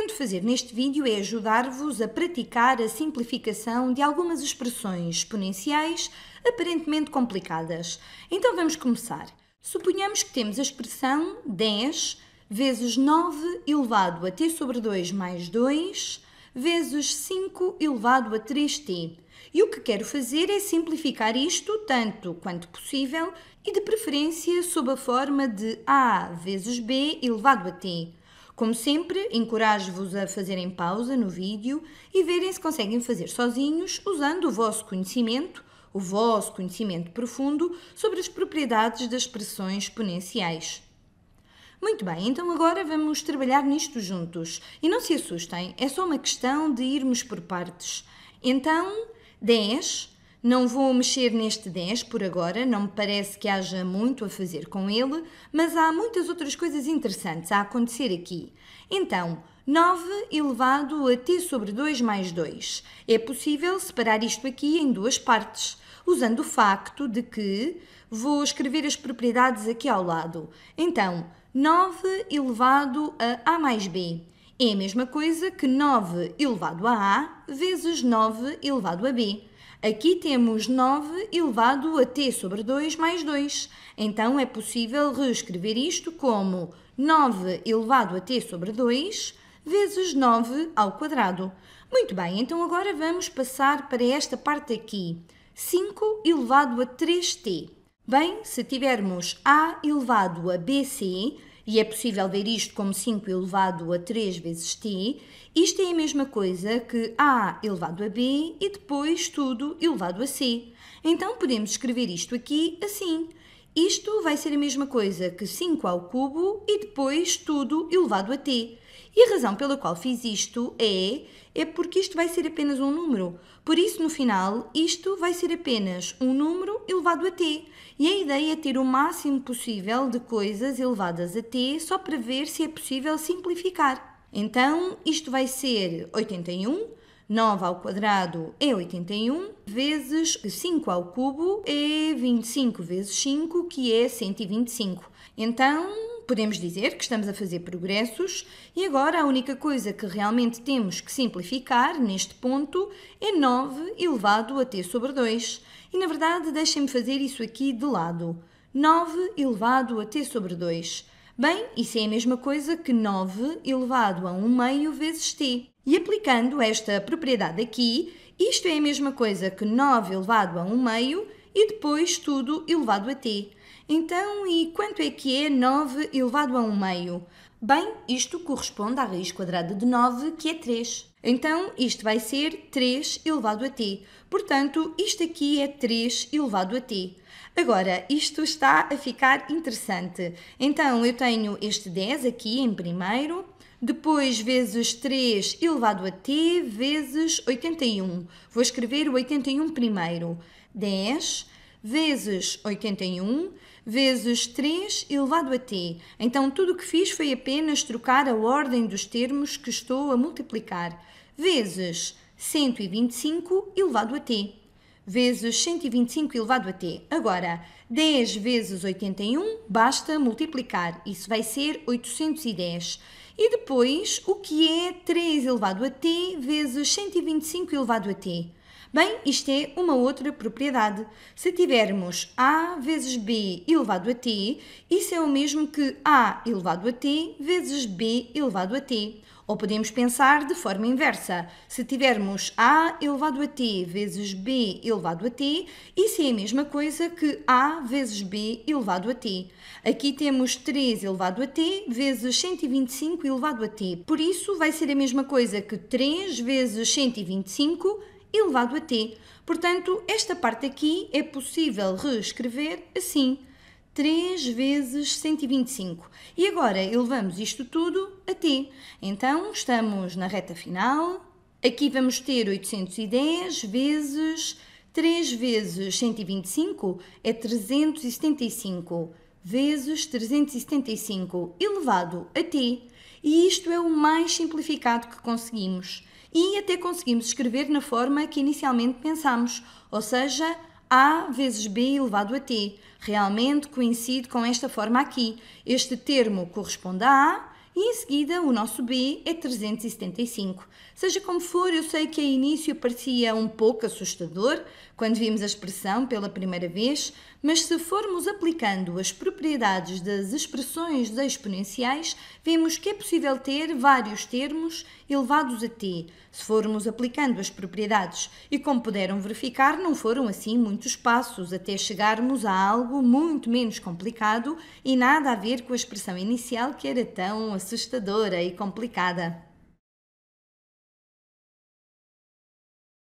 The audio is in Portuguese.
pretendo fazer neste vídeo é ajudar-vos a praticar a simplificação de algumas expressões exponenciais aparentemente complicadas. Então vamos começar. Suponhamos que temos a expressão 10 vezes 9 elevado a t sobre 2 mais 2 vezes 5 elevado a 3t. E o que quero fazer é simplificar isto tanto quanto possível e de preferência sob a forma de a vezes b elevado a t como sempre, encorajo-vos a fazerem pausa no vídeo e verem se conseguem fazer sozinhos usando o vosso conhecimento, o vosso conhecimento profundo sobre as propriedades das expressões exponenciais. Muito bem, então agora vamos trabalhar nisto juntos. E não se assustem, é só uma questão de irmos por partes. Então, 10 não vou mexer neste 10 por agora, não me parece que haja muito a fazer com ele, mas há muitas outras coisas interessantes a acontecer aqui. Então, 9 elevado a t sobre 2 mais 2. É possível separar isto aqui em duas partes, usando o facto de que vou escrever as propriedades aqui ao lado. Então, 9 elevado a a mais b. É a mesma coisa que 9 elevado a a vezes 9 elevado a b. Aqui temos 9 elevado a t sobre 2 mais 2. Então é possível reescrever isto como 9 elevado a t sobre 2 vezes 9 ao quadrado. Muito bem, então agora vamos passar para esta parte aqui. 5 elevado a 3t. Bem, se tivermos a elevado a bc, e é possível ver isto como 5 elevado a 3 vezes t, isto é a mesma coisa que a elevado a b e depois tudo elevado a c. Então podemos escrever isto aqui assim. Isto vai ser a mesma coisa que 5 ao cubo e depois tudo elevado a t. E a razão pela qual fiz isto é, é porque isto vai ser apenas um número. Por isso, no final, isto vai ser apenas um número elevado a t. E a ideia é ter o máximo possível de coisas elevadas a t só para ver se é possível simplificar. Então, isto vai ser 81 9 ao quadrado é 81, vezes 5 ao cubo é 25, vezes 5, que é 125. Então, podemos dizer que estamos a fazer progressos e agora a única coisa que realmente temos que simplificar neste ponto é 9 elevado a t sobre 2. E na verdade, deixem-me fazer isso aqui de lado. 9 elevado a t sobre 2. Bem, isso é a mesma coisa que 9 elevado a 1 meio vezes t. E aplicando esta propriedade aqui, isto é a mesma coisa que 9 elevado a 1 meio e depois tudo elevado a t. Então, e quanto é que é 9 elevado a 1 meio? Bem, isto corresponde à raiz quadrada de 9, que é 3. Então, isto vai ser 3 elevado a t. Portanto, isto aqui é 3 elevado a t. Agora, isto está a ficar interessante. Então, eu tenho este 10 aqui em primeiro, depois vezes 3 elevado a t vezes 81. Vou escrever o 81 primeiro. 10 vezes 81 vezes 3 elevado a t. Então, tudo o que fiz foi apenas trocar a ordem dos termos que estou a multiplicar, vezes 125 elevado a t, vezes 125 elevado a t. Agora, 10 vezes 81 basta multiplicar, isso vai ser 810. E depois, o que é 3 elevado a t vezes 125 elevado a t? Bem, isto é uma outra propriedade. Se tivermos A vezes B elevado a T, isso é o mesmo que A elevado a T vezes B elevado a T. Ou podemos pensar de forma inversa. Se tivermos A elevado a T vezes B elevado a T, isso é a mesma coisa que A vezes B elevado a T. Aqui temos 3 elevado a T vezes 125 elevado a T. Por isso, vai ser a mesma coisa que 3 vezes 125 elevado a t. Portanto, esta parte aqui é possível reescrever assim. 3 vezes 125. E agora elevamos isto tudo a t. Então, estamos na reta final. Aqui vamos ter 810 vezes 3 vezes 125 é 375 vezes 375 elevado a t. E isto é o mais simplificado que conseguimos e até conseguimos escrever na forma que inicialmente pensámos, ou seja, a vezes B elevado a T. Realmente coincide com esta forma aqui. Este termo corresponde a A e em seguida o nosso B é 375. Seja como for, eu sei que a início parecia um pouco assustador quando vimos a expressão pela primeira vez, mas se formos aplicando as propriedades das expressões exponenciais, vemos que é possível ter vários termos elevados a t, se formos aplicando as propriedades, e como puderam verificar, não foram assim muitos passos até chegarmos a algo muito menos complicado e nada a ver com a expressão inicial que era tão assustadora assustadora e complicada.